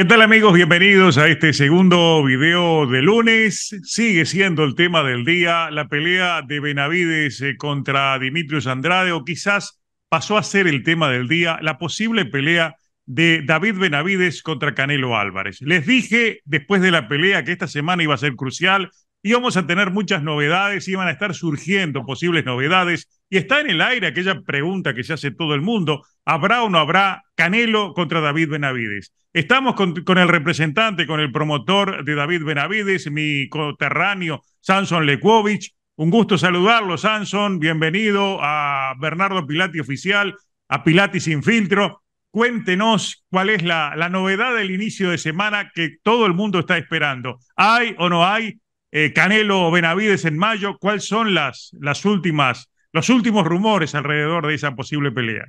¿Qué tal amigos? Bienvenidos a este segundo video de lunes. Sigue siendo el tema del día la pelea de Benavides eh, contra Dimitrios Andrade o quizás pasó a ser el tema del día la posible pelea de David Benavides contra Canelo Álvarez. Les dije después de la pelea que esta semana iba a ser crucial íbamos a tener muchas novedades, iban a estar surgiendo posibles novedades, y está en el aire aquella pregunta que se hace todo el mundo, ¿habrá o no habrá Canelo contra David Benavides? Estamos con, el representante, con el promotor de David Benavides, mi coterráneo Samson Lekovic, Un gusto saludarlo, Samson. Bienvenido a Bernardo Pilati Oficial, a Pilati Sin Filtro. Cuéntenos cuál es la, la novedad del inicio de semana que todo el mundo está esperando. ¿Hay o no hay Canelo eh, Canelo Benavides en mayo, ¿cuáles son las, las últimas, los últimos rumores alrededor de esa posible pelea?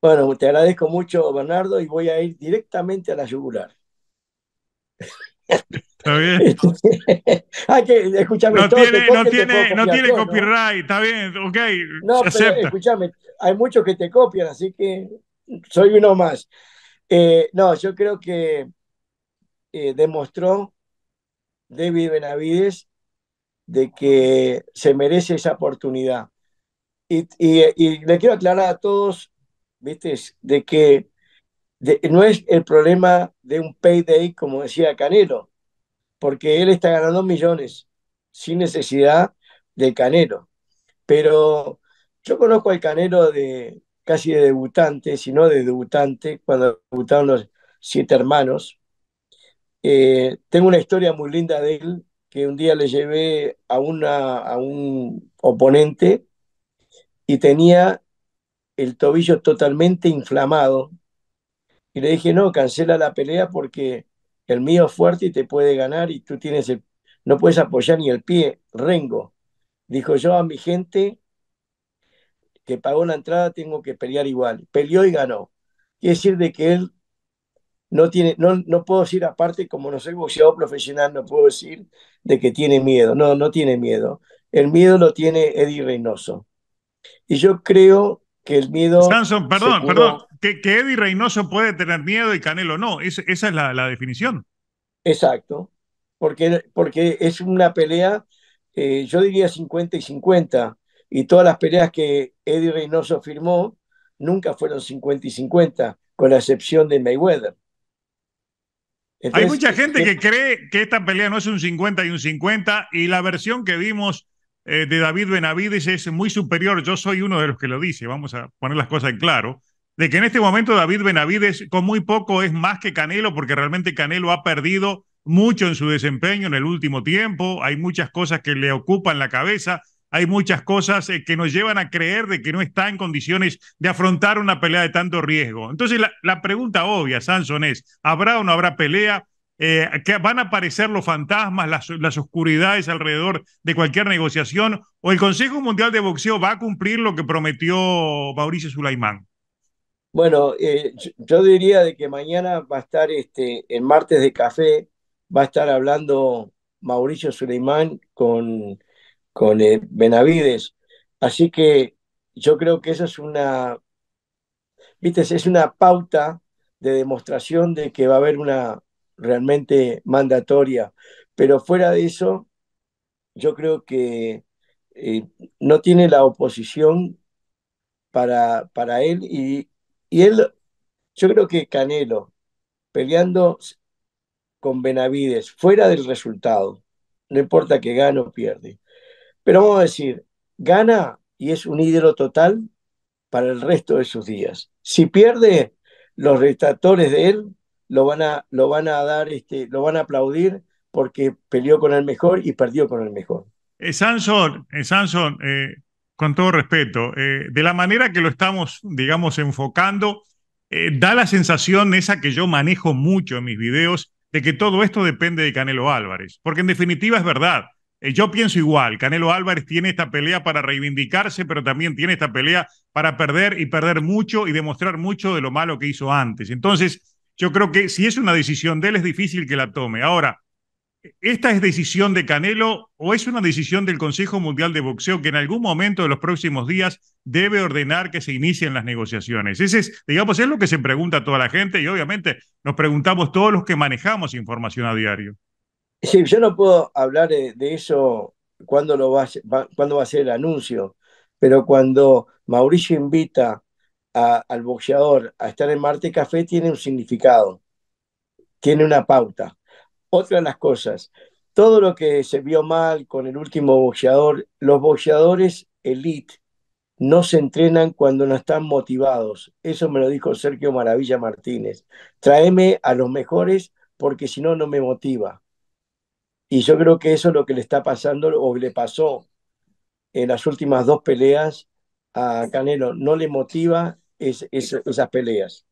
Bueno, te agradezco mucho, Bernardo, y voy a ir directamente a la yugular. Está bien. no, tiene, no, tiene, no tiene copyright, está bien, ok. No, pero escúchame, hay muchos que te copian, así que soy uno más. Eh, no, yo creo que eh, demostró David Benavides de que se merece esa oportunidad. Y, le quiero aclarar a todos, viste, de que no es el problema de un payday, como decía Canelo, porque él está ganando millones sin necesidad de Canelo. Pero yo conozco al Canelo de casi de debutante, sino de debutante, cuando debutaron los siete hermanos, eh, tengo una historia muy linda de él, que un día le llevé a, un oponente y tenía el tobillo totalmente inflamado. Y le dije, no, cancela la pelea porque el mío es fuerte y te puede ganar y tú tienes no puedes apoyar ni el pie, rengo. Dijo yo a mi gente que pagó la entrada, tengo que pelear igual. Peleó y ganó. Quiere decir de que él no, tiene, no, no puedo decir aparte, como no soy boxeador profesional, no puedo decir de que tiene miedo. No, no tiene miedo. El miedo lo tiene Eddie Reynoso. Y yo creo que el miedo... Sanson, perdón, perdón. Que, que, Eddie Reynoso puede tener miedo y Canelo no. esa es la, definición. Exacto. Porque, porque es una pelea, eh, yo diría 50 y 50. Y todas las peleas que Eddie Reynoso firmó nunca fueron 50 y 50, con la excepción de Mayweather. Hay mucha gente que eh, cree que esta pelea no es un 50 y un 50 y la versión que vimos eh, de David Benavides es muy superior. Yo soy uno de los que lo dice, vamos a poner las cosas en claro, de que en este momento David Benavides con muy poco es más que Canelo porque realmente Canelo ha perdido mucho en su desempeño en el último tiempo. Hay muchas cosas que le ocupan la cabeza hay muchas cosas eh, que nos llevan a creer de que no está en condiciones de afrontar una pelea de tanto riesgo. Entonces, la, pregunta obvia, Samson, es, ¿habrá o no habrá pelea? Eh, que van a aparecer los fantasmas, las, oscuridades alrededor de cualquier negociación, o el Consejo Mundial de Boxeo va a cumplir lo que prometió Mauricio Sulaimán. Bueno, eh, yo diría de que mañana va a estar este, en martes de café, va a estar hablando Mauricio Suleimán con con eh, Benavides. Así que yo creo que eso es una, viste, es una pauta de demostración de que va a haber una realmente mandatoria. Pero fuera de eso, yo creo que eh, no tiene la oposición para, para él y, y él, yo creo que Canelo, peleando con Benavides, fuera del resultado, no importa que gane o pierde, pero vamos a decir, gana y es un ídolo total para el resto de sus días. Si pierde, los retratores de él lo van a, lo van a dar, este, lo van a aplaudir porque peleó con el mejor y perdió con el mejor. Eh, Sanson, eh, eh, con todo respeto, de la manera que lo estamos, digamos, enfocando, da la sensación esa que yo manejo mucho en mis videos de que todo esto depende de Canelo Álvarez, porque en definitiva es verdad. Eh, yo pienso igual, Canelo Álvarez tiene esta pelea para reivindicarse, pero también tiene esta pelea para perder y perder mucho y demostrar mucho de lo malo que hizo antes. Entonces, yo creo que si es una decisión de él, es difícil que la tome. Ahora, ¿esta es decisión de Canelo o es una decisión del Consejo Mundial de Boxeo que en algún momento de los próximos días debe ordenar que se inicien las negociaciones? Ese es, digamos, es lo que se pregunta a toda la gente y obviamente nos preguntamos todos los que manejamos información a diario. Sí, yo no puedo hablar eh, de, eso cuando, lo va, a ser el anuncio, pero cuando Mauricio invita al boxeador a estar en Marte Café tiene un significado, tiene una pauta. Otra de las cosas, todo lo que se vio mal con el último boxeador, los boxeadores elite no se entrenan cuando no están motivados. Eso me lo dijo Sergio Maravilla Martínez. Tráeme a los mejores porque si no, no me motiva. Y yo creo que eso es lo que le está pasando o le pasó en las últimas dos peleas a Canelo. No le motiva es, esas peleas.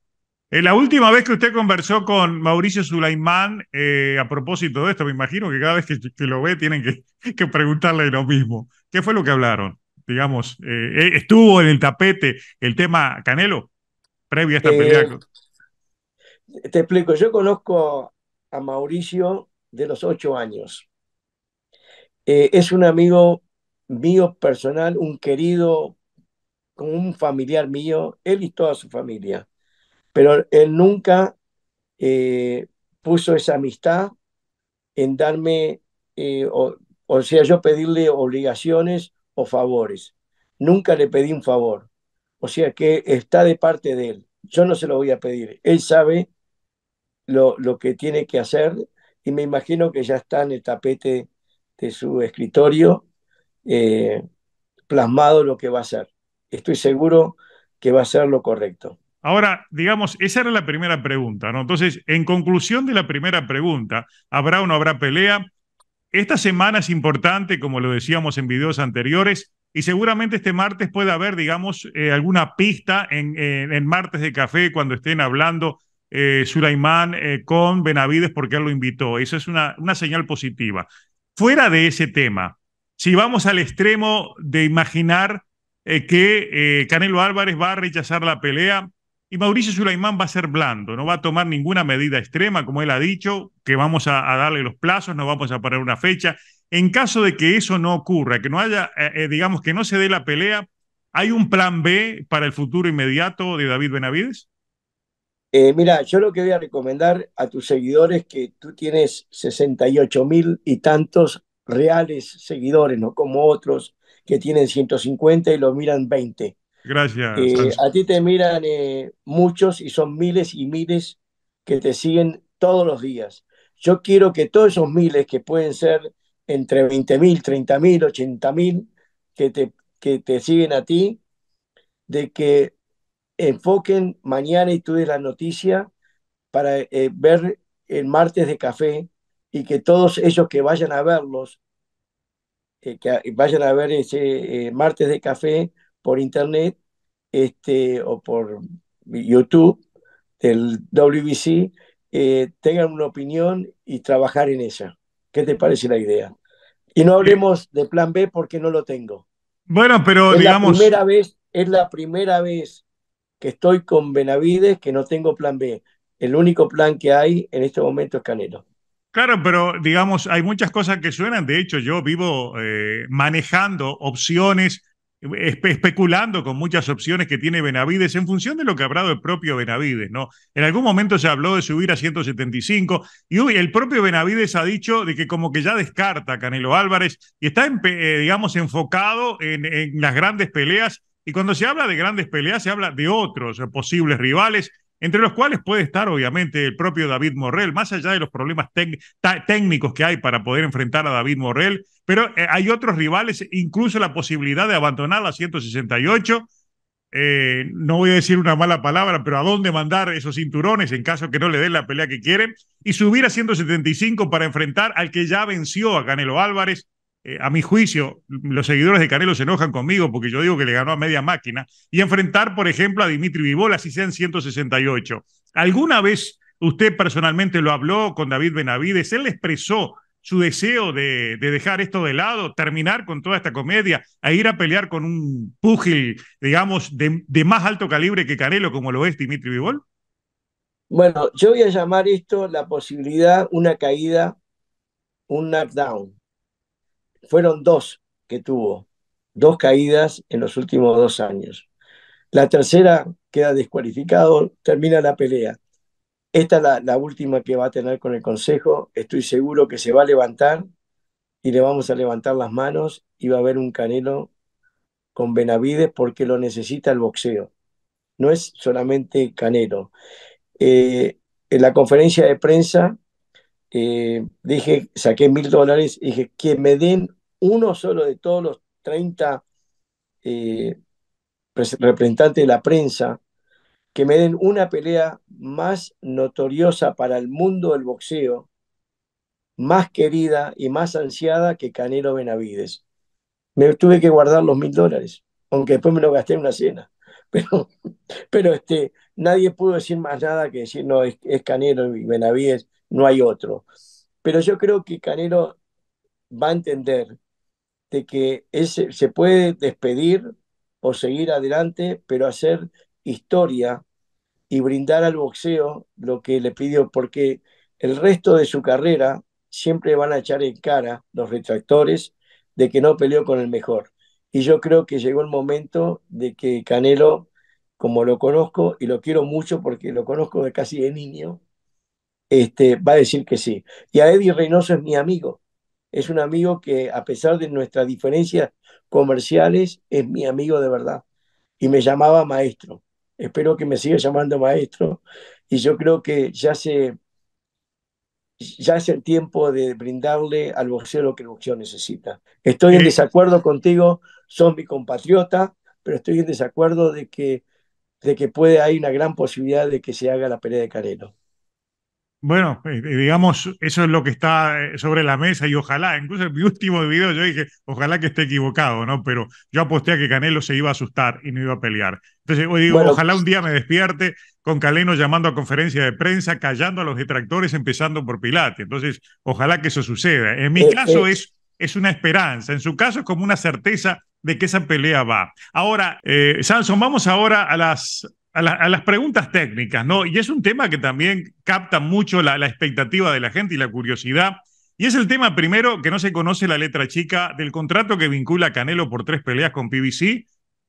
Eh, la última vez que usted conversó con Mauricio Sulaimán, eh, a propósito de esto, me imagino que cada vez que, lo ve tienen que, que, preguntarle lo mismo. ¿Qué fue lo que hablaron? Digamos, eh, ¿estuvo en el tapete el tema Canelo previo a esta pelea? Te explico, yo conozco a Mauricio de los ocho años. Eh, es un amigo mío personal, un querido, un familiar mío, él y toda su familia. Pero él nunca eh, puso esa amistad en darme, eh, o, sea, yo pedirle obligaciones o favores. Nunca le pedí un favor. O sea que está de parte de él. Yo no se lo voy a pedir. Él sabe lo, lo, que tiene que hacer y me imagino que ya está en el tapete de su escritorio eh, plasmado lo que va a ser. Estoy seguro que va a ser lo correcto. Ahora, digamos, esa era la primera pregunta, ¿no? Entonces, en conclusión de la primera pregunta, ¿habrá o no habrá pelea? Esta semana es importante, como lo decíamos en videos anteriores, y seguramente este martes puede haber, digamos, eh, alguna pista en, martes de café cuando estén hablando eh, Sulaimán eh, con Benavides porque él lo invitó. Eso es una, una señal positiva. Fuera de ese tema, si vamos al extremo de imaginar eh, que Canelo Álvarez va a rechazar la pelea y Mauricio Sulaimán va a ser blando, no va a tomar ninguna medida extrema, como él ha dicho, que vamos a, a darle los plazos, no vamos a poner una fecha. En caso de que eso no ocurra, que no haya, digamos, que no se dé la pelea, ¿hay un plan B para el futuro inmediato de David Benavides? Eh, mira, yo lo que voy a recomendar a tus seguidores que tú tienes 68 mil y tantos reales seguidores, no como otros que tienen 150 y los miran 20. Gracias. Eh, a ti te miran eh, muchos y son miles y miles que te siguen todos los días. Yo quiero que todos esos miles que pueden ser entre 20 mil, 30 mil, 80 mil, que te, que te siguen a ti, de que enfoquen mañana y tú la noticia para eh, ver el martes de café y que todos ellos que vayan a verlos, eh, que vayan a ver ese eh, martes de café por internet este, o por YouTube del WBC, tengan una opinión y trabajar en ella. ¿Qué te parece la idea? Y no hablemos de plan B porque no lo tengo. Bueno, pero digamos... La primera vez, es la primera vez que estoy con Benavides, que no tengo plan B. El único plan que hay en este momento es Canelo. Claro, pero digamos, hay muchas cosas que suenan. De hecho, yo vivo eh, manejando opciones, especulando con muchas opciones que tiene Benavides en función de lo que ha hablado el propio Benavides, ¿no? En algún momento se habló de subir a 175 y uy, el propio Benavides ha dicho de que como que ya descarta a Canelo Álvarez y está, eh, digamos, enfocado en las grandes peleas y cuando se habla de grandes peleas, se habla de otros posibles rivales, entre los cuales puede estar obviamente el propio David Morrell, más allá de los problemas técnicos que hay para poder enfrentar a David Morrell, pero eh, hay otros rivales, incluso la posibilidad de abandonar a 168. Eh, no voy a decir una mala palabra, pero a dónde mandar esos cinturones en caso que no le den la pelea que quieren y subir a 175 para enfrentar al que ya venció a Canelo Álvarez eh, a mi juicio, los seguidores de Canelo se enojan conmigo porque yo digo que le ganó a media máquina, y enfrentar, por ejemplo, a Dimitri Vivola, así sean 168. ¿Alguna vez usted personalmente lo habló con David Benavides? ¿Él expresó su deseo de, dejar esto de lado, terminar con toda esta comedia, a e ir a pelear con un púgil, digamos, de, de más alto calibre que Canelo, como lo es Dimitri Vivol? Bueno, yo voy a llamar esto la posibilidad, una caída, un knockdown fueron dos que tuvo, dos caídas en los últimos dos años. La tercera queda descualificado, termina la pelea. Esta es la, última que va a tener con el Consejo. Estoy seguro que se va a levantar y le vamos a levantar las manos y va a haber un canelo con Benavides porque lo necesita el boxeo. No es solamente canelo. Eh, en la conferencia de prensa eh, dije, saqué mil dólares, dije que me den uno solo de todos los 30 eh, representantes de la prensa que me den una pelea más notoriosa para el mundo del boxeo, más querida y más ansiada que Canelo Benavides. Me tuve que guardar los mil dólares, aunque después me lo gasté en una cena. Pero, pero este, nadie pudo decir más nada que decir, no, es, es Canelo y Benavides, no hay otro. Pero yo creo que Canelo va a entender de que se puede despedir o seguir adelante, pero hacer historia y brindar al boxeo lo que le pidió, porque el resto de su carrera siempre van a echar en cara los retractores de que no peleó con el mejor. Y yo creo que llegó el momento de que Canelo, como lo conozco y lo quiero mucho porque lo conozco de casi de niño, este, va a decir que sí. Y a Eddie Reynoso es mi amigo es un amigo que a pesar de nuestras diferencias comerciales, es mi amigo de verdad. Y me llamaba maestro. Espero que me siga llamando maestro. Y yo creo que ya se... Ya es el tiempo de brindarle al boxeo lo que el boxeo necesita. Estoy en desacuerdo contigo, Son mi compatriota, pero estoy en desacuerdo de que, de que puede, hay una gran posibilidad de que se haga la pelea de Carelo. Bueno, eh, eh, digamos, eso es lo que está eh, sobre la mesa y ojalá, incluso en mi último video yo dije, ojalá que esté equivocado, ¿no? Pero yo aposté a que Canelo se iba a asustar y no iba a pelear. Entonces, digo, ojalá pues un día me despierte con Caleno llamando a conferencia de prensa, callando a los detractores, empezando por Pilate. Entonces, ojalá que eso suceda. En mi caso es, es una esperanza, en su caso es como una certeza de que esa pelea va. Ahora, eh, Samson, vamos ahora a las a, las preguntas técnicas, ¿no? Y es un tema que también capta mucho la, expectativa de la gente y la curiosidad. Y es el tema primero que no se conoce la letra chica del contrato que vincula Canelo por tres peleas con PBC,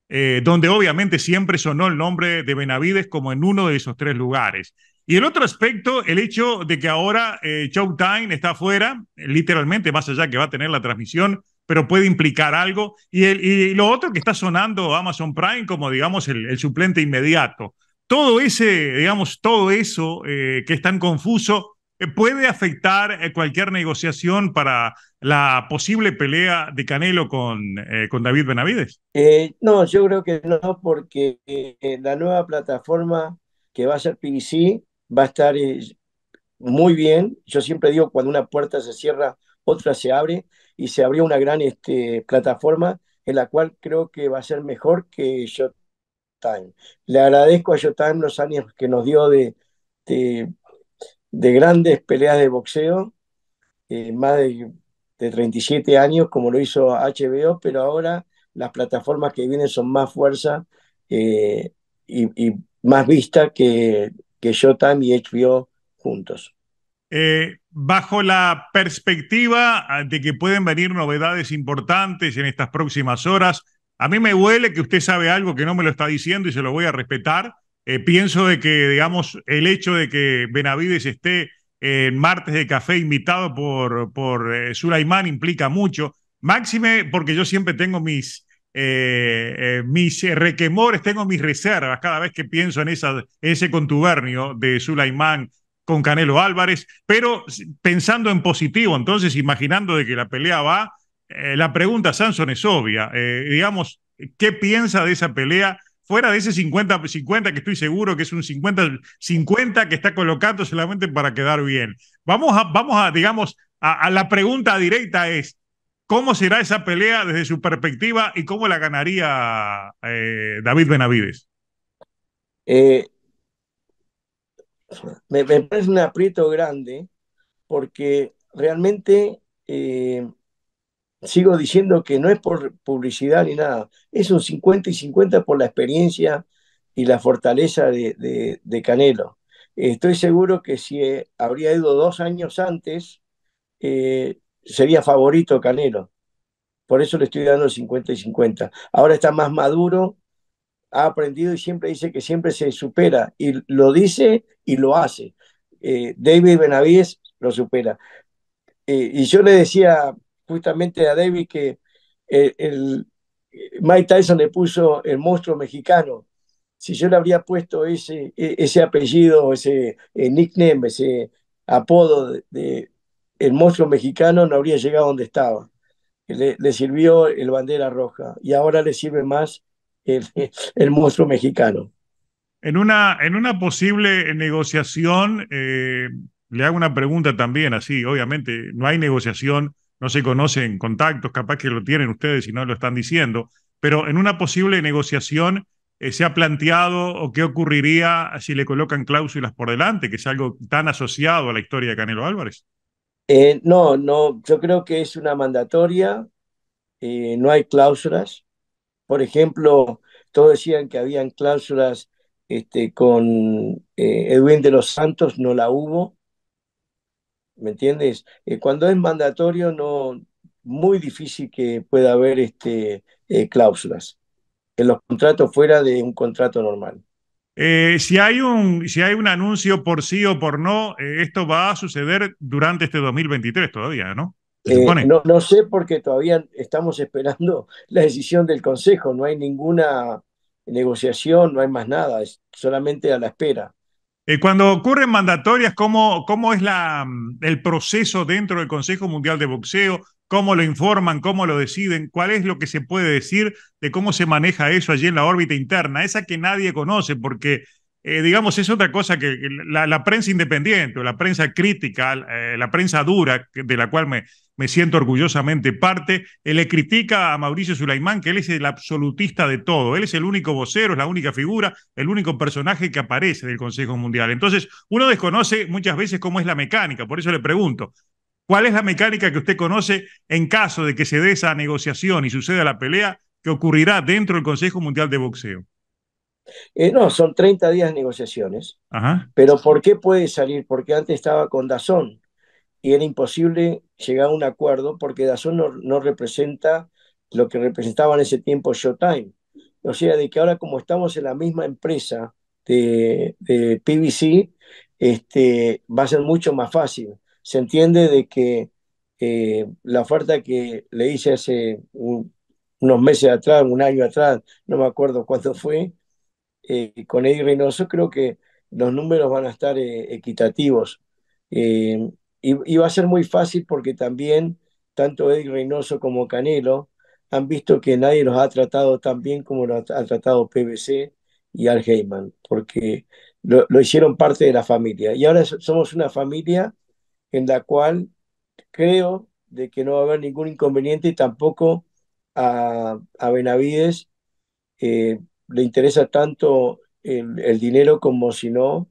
eh, donde obviamente siempre sonó el nombre de Benavides como en uno de esos tres lugares. Y el otro aspecto, el hecho de que ahora eh, Showtime está afuera, literalmente, más allá que va a tener la transmisión pero puede implicar algo. Y, lo otro que está sonando Amazon Prime como, digamos, el, suplente inmediato. Todo ese, digamos, todo eso eh, que es tan confuso eh, puede afectar eh, cualquier negociación para la posible pelea de Canelo con, con David Benavides? no, yo creo que no, porque la nueva plataforma que va a ser PBC va a estar muy bien. Yo siempre digo, cuando una puerta se cierra, otra se abre y se abrió una gran este, plataforma en la cual creo que va a ser mejor que Showtime. Le agradezco a Showtime los años que nos dio de, de, grandes peleas de boxeo, eh, más de, 37 años como lo hizo HBO, pero ahora las plataformas que vienen son más fuerza eh, y, más vista que, que Showtime y HBO juntos. Eh, bajo la perspectiva ah, de que pueden venir novedades importantes en estas próximas horas, a mí me huele que usted sabe algo que no me lo está diciendo y se lo voy a respetar. Eh, pienso de que, digamos, el hecho de que Benavides esté eh, en martes de café invitado por, por Sulaimán implica mucho. Máxime, porque yo siempre tengo mis, mis requemores, tengo mis reservas cada vez que pienso en, esa, ese contubernio de Sulaimán con Canelo Álvarez, pero pensando en positivo, entonces imaginando de que la pelea va, eh, la pregunta Sansón, es obvia, eh, digamos, ¿qué piensa de esa pelea? Fuera de ese 50-50 que estoy seguro que es un 50-50 que está colocando solamente para quedar bien. Vamos a, vamos a digamos, a, la pregunta directa es, ¿Cómo será esa pelea desde su perspectiva y cómo la ganaría eh, David Benavides? Eh, me, parece un aprieto grande porque realmente eh, sigo diciendo que no es por publicidad ni nada, es un 50 y 50 por la experiencia y la fortaleza de, Canelo. Estoy seguro que si eh, habría ido dos años antes, eh, sería favorito Canelo. Por eso le estoy dando 50 y 50. Ahora está más maduro, ha aprendido y siempre dice que siempre se supera y lo dice y lo hace. Eh, David Benavides lo supera. Eh, y yo le decía justamente a David que eh, el, Mike Tyson le puso el monstruo mexicano. Si yo le habría puesto ese, e, ese apellido, ese nickname, ese apodo de, el monstruo mexicano, no habría llegado donde estaba. Le, le sirvió el bandera roja y ahora le sirve más el, monstruo mexicano. En una, en una posible negociación, eh, le hago una pregunta también, así, obviamente, no hay negociación, no se conocen contactos, capaz que lo tienen ustedes y no lo están diciendo, pero en una posible negociación eh, se ha planteado o qué ocurriría si le colocan cláusulas por delante, que es algo tan asociado a la historia de Canelo Álvarez. Eh, no, no, yo creo que es una mandatoria, no hay cláusulas, por ejemplo, todos decían que habían cláusulas este, con eh, Edwin de los Santos, no la hubo. ¿Me entiendes? Eh, cuando es mandatorio, no muy difícil que pueda haber este, eh, cláusulas en los contratos fuera de un contrato normal. si, hay un, si hay un anuncio por sí o por no, esto va a suceder durante este 2023 todavía, ¿no? Eh, no, sé porque todavía estamos esperando la decisión del Consejo, no hay ninguna negociación, no hay más nada, es solamente a la espera. Eh, cuando ocurren mandatorias, ¿cómo, cómo es la, mm, el proceso dentro del Consejo Mundial de Boxeo? ¿Cómo lo informan? ¿Cómo lo deciden? ¿Cuál es lo que se puede decir de cómo se maneja eso allí en la órbita interna? Esa que nadie conoce, porque eh, digamos, es otra cosa que, la, prensa independiente o la prensa crítica, eh, la prensa dura, de la cual me, siento orgullosamente parte, eh, le critica a Mauricio Sulaimán que él es el absolutista de todo. Él es el único vocero, es la única figura, el único personaje que aparece del Consejo Mundial. Entonces, uno desconoce muchas veces cómo es la mecánica, por eso le pregunto. ¿Cuál es la mecánica que usted conoce en caso de que se dé esa negociación y suceda la pelea que ocurrirá dentro del Consejo Mundial de Boxeo? Eh, no, son 30 días de negociaciones. Pero ¿por qué puede salir? Porque antes estaba con Dazón y era imposible llegar a un acuerdo porque Dazón no, representa lo que representaba en ese tiempo Showtime. O sea, de que ahora como estamos en la misma empresa de, de PBC, este, va a ser mucho más fácil. Se entiende de que eh, la oferta que le hice hace unos meses atrás, un año atrás, no me acuerdo cuándo fue, eh, con Eddie Reynoso, creo que los números van a estar eh, equitativos. Eh, y, va a ser muy fácil porque también tanto Eddie Reynoso como Canelo han visto que nadie los ha tratado tan bien como los ha tratado PBC y Al Heyman, porque lo, hicieron parte de la familia. Y ahora somos una familia en la cual creo de que no va a haber ningún inconveniente y tampoco a, Benavides le interesa tanto el, dinero como si no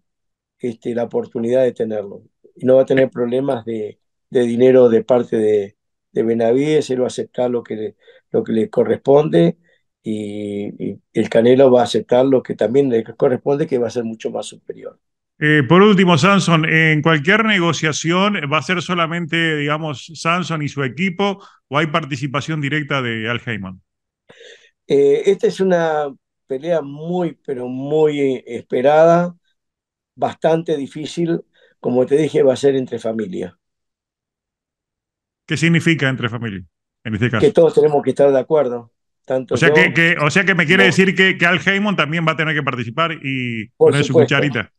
este, la oportunidad de tenerlo. Y no va a tener problemas de, dinero de parte de, Benavides, él va a aceptar lo que le, lo que le corresponde y, el Canelo va a aceptar lo que también le corresponde, que va a ser mucho más superior. Eh, por último, Samson, en cualquier negociación va a ser solamente, digamos, Samson y su equipo o hay participación directa de Al Heyman? Eh, esta es una pelea muy, pero muy eh, esperada, bastante difícil. Como te dije, va a ser entre familia. ¿Qué significa entre familia? En este caso. Que todos tenemos que estar de acuerdo. Tanto o, sea que, o sea que me quiere decir que, que Al Heyman también va a tener que participar y poner su cucharita.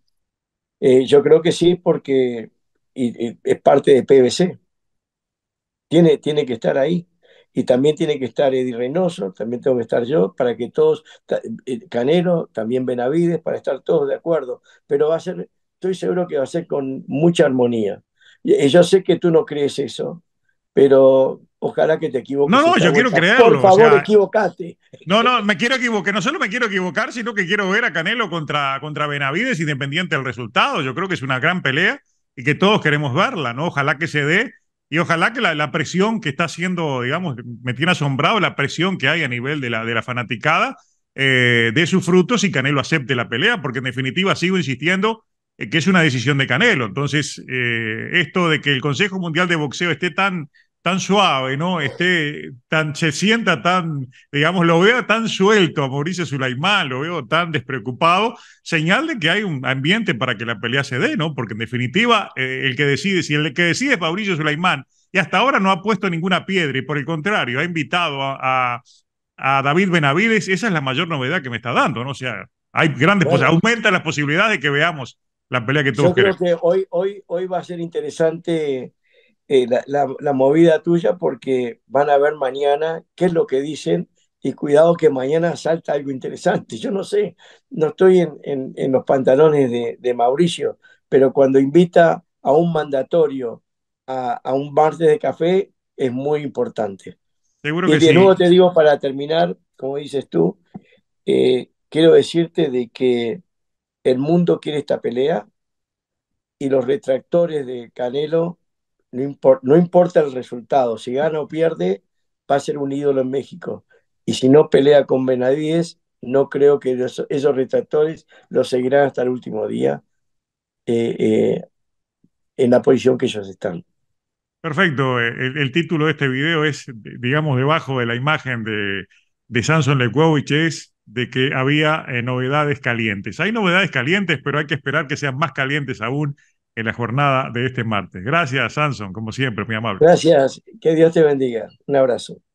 Eh, yo creo que sí, porque es parte de PVC Tiene, tiene que estar ahí y también tiene que estar Eddie Reynoso, también tengo que estar yo, para que todos, eh, Canelo, también Benavides, para estar todos de acuerdo, pero va a ser, estoy seguro que va a ser con mucha armonía. Y eh, yo sé que tú no crees eso, pero ojalá que te equivoques. No, no, yo quiero creerlo. Por favor, equivocate. No, no, me quiero equivocar. No solo me quiero equivocar, sino que quiero ver a Canelo contra, contra Benavides, independiente del resultado. Yo creo que es una gran pelea y que todos queremos verla, ¿no? Ojalá que se dé y ojalá que la, presión que está haciendo, digamos, me tiene asombrado la presión que hay a nivel de la, de la fanaticada, de eh, dé sus frutos y Canelo acepte la pelea, porque en definitiva sigo insistiendo eh, que es una decisión de Canelo. Entonces, eh, esto de que el Consejo Mundial de Boxeo esté tan tan suave, ¿no? Esté tan, se sienta tan, digamos, lo veo tan suelto a Mauricio Sulaimán, lo veo tan despreocupado, señal de que hay un ambiente para que la pelea se dé, ¿no? Porque en definitiva, eh, el que decide, si el que decide es Mauricio Sulaimán, y hasta ahora no ha puesto ninguna piedra, y por el contrario, ha invitado a, a, David Benavides, esa es la mayor novedad que me está dando, ¿no? O sea, hay grandes pues aumenta las posibilidades de que veamos la pelea que tuvo. Yo creo que hoy, hoy, hoy va a ser interesante eh, la, movida tuya porque van a ver mañana qué es lo que dicen y cuidado que mañana salta algo interesante. Yo no sé, no estoy en, en, los pantalones de, de, Mauricio, pero cuando invita a un mandatorio a, a un bar de café es muy importante. y de nuevo te digo para terminar, como dices tú, eh, quiero decirte de que el mundo quiere esta pelea y los retractores de Canelo no, importa el resultado, si gana o pierde, va a ser un ídolo en México. Y si no pelea con Benavides, no creo que esos retractores lo seguirán hasta el último día eh, eh, en la posición que ellos están. Perfecto. El, título de este video es, digamos, debajo de la imagen de, de Samson Lekwowicz, es de que había eh, novedades calientes. Hay novedades calientes, pero hay que esperar que sean más calientes aún en la jornada de este martes. Gracias, Sanson, como siempre, muy amable. Gracias, que Dios te bendiga. Un abrazo.